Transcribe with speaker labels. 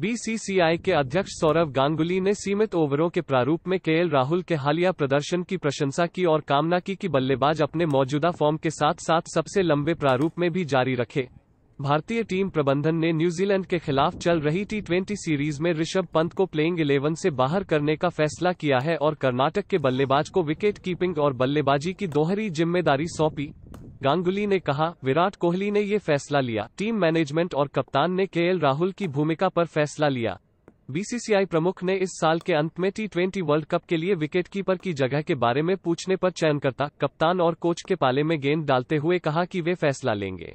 Speaker 1: BCCI के अध्यक्ष सौरव गांगुली ने सीमित ओवरों के प्रारूप में केएल राहुल के हालिया प्रदर्शन की प्रशंसा की और कामना की कि बल्लेबाज अपने मौजूदा फॉर्म के साथ साथ सबसे लंबे प्रारूप में भी जारी रखे भारतीय टीम प्रबंधन ने न्यूजीलैंड के खिलाफ चल रही टी सीरीज में ऋषभ पंत को प्लेइंग इलेवन से बाहर करने का फैसला किया है और कर्नाटक के बल्लेबाज को विकेट कीपिंग और बल्लेबाजी की दोहरी जिम्मेदारी सौंपी गांगुली ने कहा विराट कोहली ने ये फैसला लिया टीम मैनेजमेंट और कप्तान ने के राहुल की भूमिका पर फैसला लिया बीसीसीआई प्रमुख ने इस साल के अंत में टी ट्वेंटी वर्ल्ड कप के लिए विकेटकीपर की जगह के बारे में पूछने पर चयनकर्ता कप्तान और कोच के पाले में गेंद डालते हुए कहा कि वे फैसला लेंगे